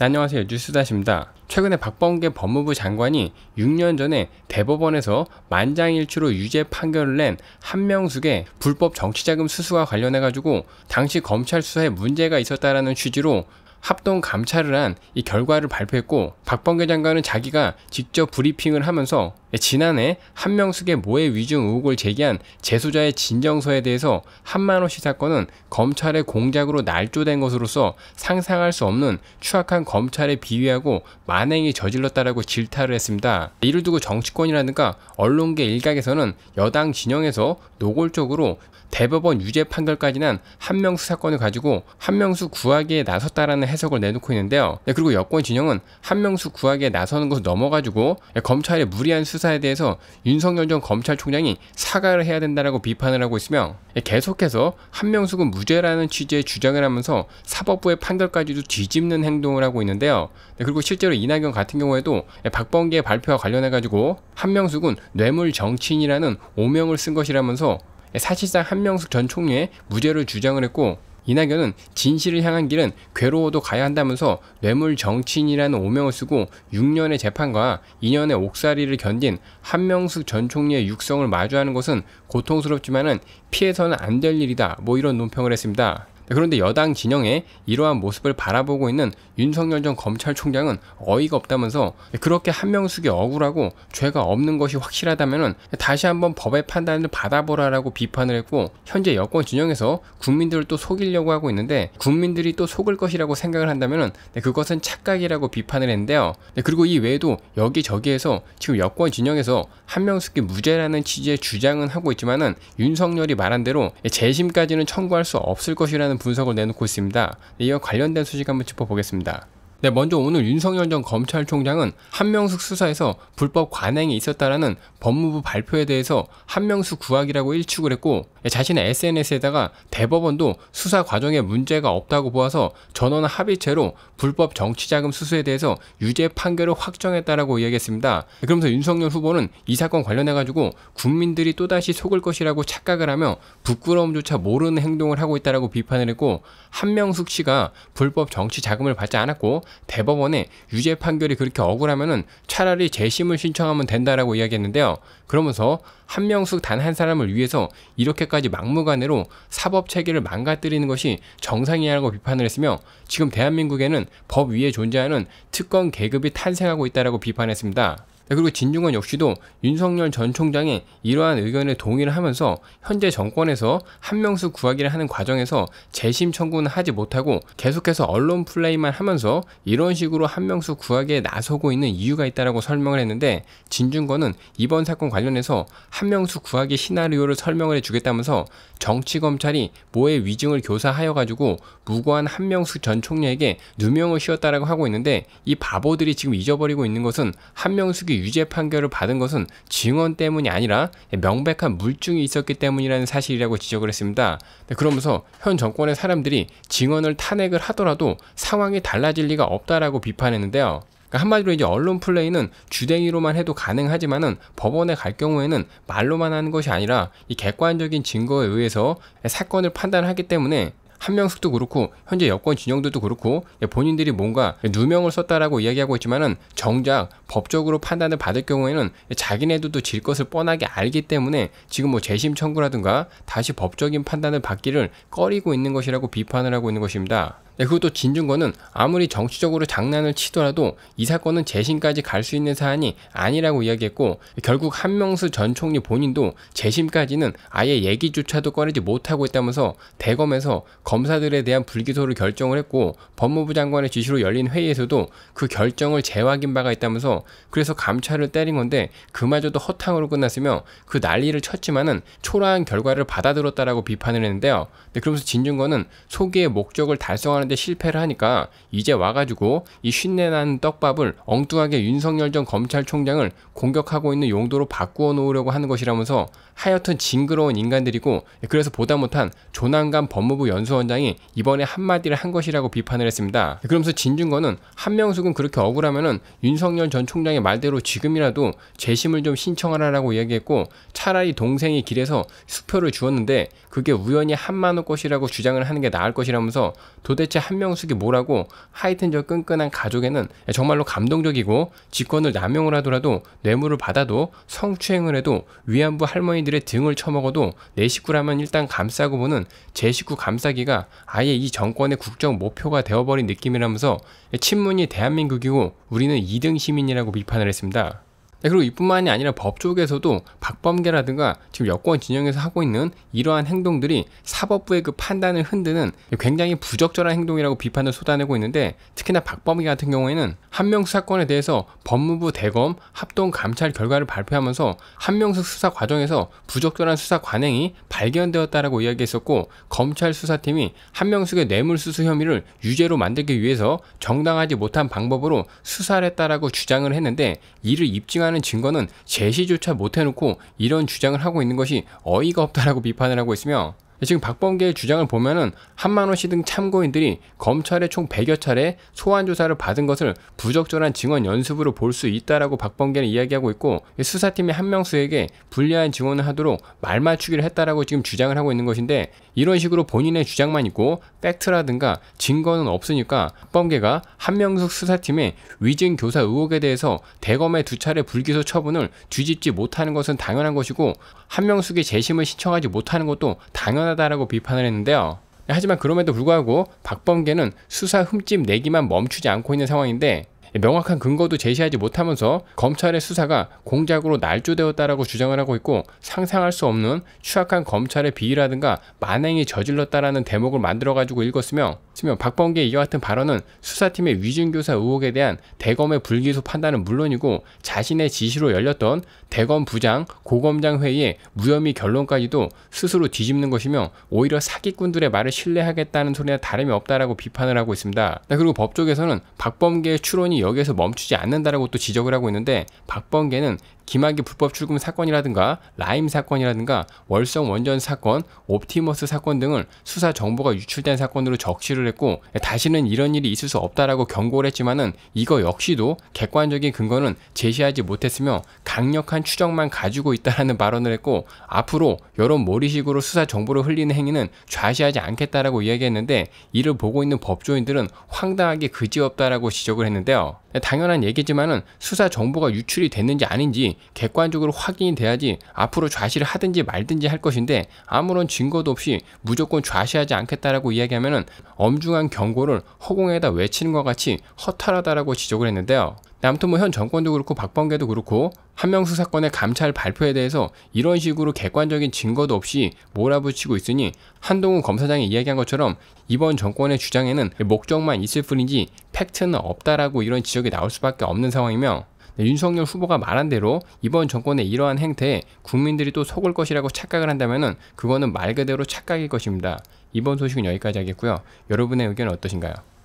네, 안녕하세요 뉴스다십니다. 최근에 박범계 법무부 장관이 6년 전에 대법원에서 만장일치로 유죄 판결을 낸 한명숙의 불법 정치자금 수수와 관련해 가지고 당시 검찰 수사에 문제가 있었다라는 취지로 합동 감찰을 한 이 결과를 발표했고 박범계 장관은 자기가 직접 브리핑을 하면서 지난해 한명숙의 모해 위증 의혹을 제기한 재소자의 진정서에 대해서 한만호 씨 사건은 검찰의 공작으로 날조된 것으로서 상상할 수 없는 추악한 검찰에 비위하고 만행이 저질렀다라고 질타를 했습니다. 이를 두고 정치권이라든가 언론계 일각에서는 여당 진영에서 노골적으로 대법원 유죄 판결까지 난한명숙 사건을 가지고 한명숙 구하기에 나섰다라는 해석을 내놓고 있는데요. 네, 그리고 여권 진영은 한명숙 구하기에 나서는 것을 넘어가지고 네, 검찰의 무리한 수사 수사에 대해서 윤석열 전 검찰총장이 사과를 해야 된다라고 비판을 하고 있으며 계속해서 한명숙은 무죄라는 취지의 주장을 하면서 사법부의 판결까지도 뒤집는 행동을 하고 있는데요. 네, 그리고 실제로 이낙연 같은 경우에도 예, 박범계의 발표와 관련해가지고 한명숙은 뇌물 정치인이라는 오명을 쓴 것이라면서 예, 사실상 한명숙 전 총리의 무죄를 주장을 했고 이낙연은 진실을 향한 길은 괴로워도 가야 한다면서 뇌물 정치인이라는 오명을 쓰고 6년의 재판과 2년의 옥살이를 견딘 한명숙 전 총리의 육성을 마주하는 것은 고통스럽지만은 피해서는 안 될 일이다. 뭐 이런 논평을 했습니다. 그런데 여당 진영의 이러한 모습을 바라보고 있는 윤석열 전 검찰총장은 어이가 없다면서 그렇게 한명숙이 억울하고 죄가 없는 것이 확실하다면 다시 한번 법의 판단을 받아보라라고 비판을 했고 현재 여권 진영에서 국민들을 또 속이려고 하고 있는데 국민들이 또 속을 것이라고 생각을 한다면 네, 그것은 착각이라고 비판을 했는데요. 네, 그리고 이 외에도 여기저기에서 지금 여권 진영에서 한명숙이 무죄라는 취지의 주장은 하고 있지만 윤석열이 말한 대로 네, 재심까지는 청구할 수 없을 것이라는 분석을 내놓고 있습니다. 이와 관련된 소식 한번 짚어보겠습니다. 네, 먼저 오늘 윤석열 전 검찰총장은 한명숙 수사에서 불법 관행이 있었다라는 법무부 발표에 대해서 한명숙 구하기라고 일축을 했고 예, 자신의 SNS에다가 대법원도 수사 과정에 문제가 없다고 보아서 전원 합의체로 불법 정치자금 수수에 대해서 유죄 판결을 확정했다라고 이야기했습니다. 예, 그러면서 윤석열 후보는 이 사건 관련해 가지고 국민들이 또다시 속을 것이라고 착각을 하며 부끄러움조차 모르는 행동을 하고 있다라고 비판을 했고 한명숙 씨가 불법 정치 자금을 받지 않았고 대법원에 유죄 판결이 그렇게 억울하면은 차라리 재심을 신청하면 된다라고 이야기했는데요. 그러면서 한명숙 단 한 사람을 위해서 이렇게까지 막무가내로 사법 체계를 망가뜨리는 것이 정상이냐고 비판을 했으며 지금 대한민국에는 법 위에 존재하는 특권 계급이 탄생하고 있다라고 비판했습니다. 네, 그리고 진중권 역시도 윤석열 전 총장의 이러한 의견에 동의를 하면서 현재 정권에서 한명숙 구하기를 하는 과정에서 재심 청구는 하지 못하고 계속해서 언론 플레이만 하면서 이런 식으로 한명숙 구하기에 나서고 있는 이유가 있다라고 설명을 했는데 진중권은 이번 사건 관련해서 한명숙 구하기 시나리오를 설명을 해주겠다면서 정치 검찰이 모의 위증을 교사하여 가지고 무고한 한명숙전 총리에게 누명을 씌웠다라고 하고 있는데 이 바보들이 지금 잊어버리고 있는 것은 한명숙이 유죄 판결을 받은 것은 증언 때문이 아니라 명백한 물증이 있었기 때문이라는 사실이라고 지적을 했습니다. 네, 그러면서 현 정권의 사람들이 증언을 탄핵을 하더라도 상황이 달라질 리가 없다라고 비판했는데요. 그러니까 한마디로 이제 언론 플레이는 주댕이로만 해도 가능하지만은 법원에 갈 경우에는 말로만 하는 것이 아니라 이 객관적인 증거에 의해서 사건을 판단하기 때문에 한명숙도 그렇고 현재 여권 진영들도 그렇고 예, 본인들이 뭔가 누명을 썼다라고 이야기하고 있지만은 정작 법적으로 판단을 받을 경우에는 자기네들도 질 것을 뻔하게 알기 때문에 지금 뭐 재심 청구라든가 다시 법적인 판단을 받기를 꺼리고 있는 것이라고 비판을 하고 있는 것입니다. 네, 그리고 또 진중권은 아무리 정치적으로 장난을 치더라도 이 사건은 재심까지 갈 수 있는 사안이 아니라고 이야기했고 결국 한명수 전 총리 본인도 재심까지는 아예 얘기조차도 꺼내지 못하고 있다면서 대검에서 검사들에 대한 불기소를 결정을 했고 법무부 장관의 지시로 열린 회의에서도 그 결정을 재확인 바가 있다면서 그래서 감찰을 때린 건데 그마저도 허탕으로 끝났으며 그 난리를 쳤지만은 초라한 결과를 받아들었다라고 비판을 했는데요. 네, 그러면서 진중권은 소기의 목적을 달성하는 하는데 실패를 하니까 이제 와가지고 이 쉰내나는 떡밥을 엉뚱하게 윤석열 전 검찰총장을 공격하고 있는 용도로 바꾸어 놓으려고 하는 것이라면서 하여튼 징그러운 인간들이고 그래서 보다 못한 조남관 법무부 연수원장이 이번에 한마디를 한 것이라고 비판을 했습니다. 그러면서 진중권은 한명숙은 그렇게 억울하면은 윤석열 전 총장의 말대로 지금이라도 재심을 좀 신청하라라고 이야기했고 차라리 동생이 길에서 수표를 주었는데 그게 우연히 한만호 것이라고 주장을 하는 게 나을 것이라면서 도대체 한명숙이 뭐라고 하여튼 저 끈끈한 가족에는 정말로 감동적이고 직권을 남용을 하더라도 뇌물을 받아도 성추행을 해도 위안부 할머니들의 등을 쳐먹어도 내 식구라면 일단 감싸고 보는 제 식구 감싸기가 아예 이 정권의 국정 목표가 되어버린 느낌이라면서 친문이 대한민국이고 우리는 2등 시민이라고 비판을 했습니다. 네, 그리고 이뿐만이 아니라 법 쪽에서도 박범계라든가 지금 여권 진영에서 하고 있는 이러한 행동들이 사법부의 그 판단을 흔드는 굉장히 부적절한 행동이라고 비판을 쏟아내고 있는데 특히나 박범계 같은 경우에는 한 명수 사건에 대해서 법무부 대검 합동 감찰 결과를 발표하면서 한명숙 수사 과정에서 부적절한 수사 관행이 발견되었다라고 이야기했었고 검찰 수사팀이 한명숙의 뇌물수수 혐의를 유죄로 만들기 위해서 정당하지 못한 방법으로 수사를 했다라고 주장을 했는데 이를 입증한 해당하는 증거는 제시조차 못해놓고 이런 주장을 하고 있는 것이 어이가 없다라고 비판을 하고 있으며 지금 박범계의 주장을 보면은 한만호 씨 등 참고인들이 검찰에 총 100여 차례 소환 조사를 받은 것을 부적절한 증언 연습으로 볼 수 있다라고 박범계는 이야기하고 있고 수사팀의 한명수에게 불리한 증언을 하도록 말 맞추기를 했다라고 지금 주장을 하고 있는 것인데 이런 식으로 본인의 주장만 있고 팩트라든가 증거는 없으니까 박범계가 한명숙 수사팀의 위증 교사 의혹에 대해서 대검의 두 차례 불기소 처분을 뒤집지 못하는 것은 당연한 것이고 한명숙이 재심을 신청하지 못하는 것도 당연한 불편하다라고 비판을 했는데요. 하지만 그럼에도 불구하고 박범계는 수사 흠집 내기만 멈추지 않고 있는 상황인데 명확한 근거도 제시하지 못하면서 검찰의 수사가 공작으로 날조되었다라고 주장을 하고 있고 상상할 수 없는 추악한 검찰의 비위라든가 만행이 저질렀다라는 대목을 만들어가지고 읽었으며 쓰며 박범계 의 이와 같은 발언은 수사팀의 위증교사 의혹에 대한 대검의 불기소 판단은 물론이고 자신의 지시로 열렸던 대검 부장 고검장 회의의 무혐의 결론까지도 스스로 뒤집는 것이며 오히려 사기꾼들의 말을 신뢰하겠다는 소리나 다름이 없다라고 비판을 하고 있습니다. 네, 그리고 법조에서는 박범계의 추론이 여기에서 멈추지 않는다라고 또 지적을 하고 있는데 박범계는 김학의 불법 출금 사건이라든가 라임 사건이라든가 월성 원전 사건, 옵티머스 사건 등을 수사 정보가 유출된 사건으로 적시를 했고 다시는 이런 일이 있을 수 없다라고 경고를 했지만은 이거 역시도 객관적인 근거는 제시하지 못했으며 강력한 추정만 가지고 있다라는 발언을 했고 앞으로 여론 몰이식으로 수사 정보를 흘리는 행위는 좌시하지 않겠다라고 이야기했는데 이를 보고 있는 법조인들은 황당하게 그지없다라고 지적을 했는데요. 당연한 얘기지만은 수사 정보가 유출이 됐는지 아닌지 객관적으로 확인이 돼야지 앞으로 좌시를 하든지 말든지 할 것인데 아무런 증거도 없이 무조건 좌시하지 않겠다라고 이야기하면은 엄중한 경고를 허공에다 외치는 것 같이 허탈하다라고 지적을 했는데요. 아무튼 뭐 현 정권도 그렇고 박범계도 그렇고 한명수 사건의 감찰 발표에 대해서 이런 식으로 객관적인 증거도 없이 몰아붙이고 있으니 한동훈 검사장이 이야기한 것처럼 이번 정권의 주장에는 목적만 있을 뿐이지 팩트는 없다라고 이런 지적이 나올 수밖에 없는 상황이며 네, 윤석열 후보가 말한 대로 이번 정권의 이러한 행태에 국민들이 또 속을 것이라고 착각을 한다면 그거는 말 그대로 착각일 것입니다. 이번 소식은 여기까지 하겠고요. 여러분의 의견은 어떠신가요?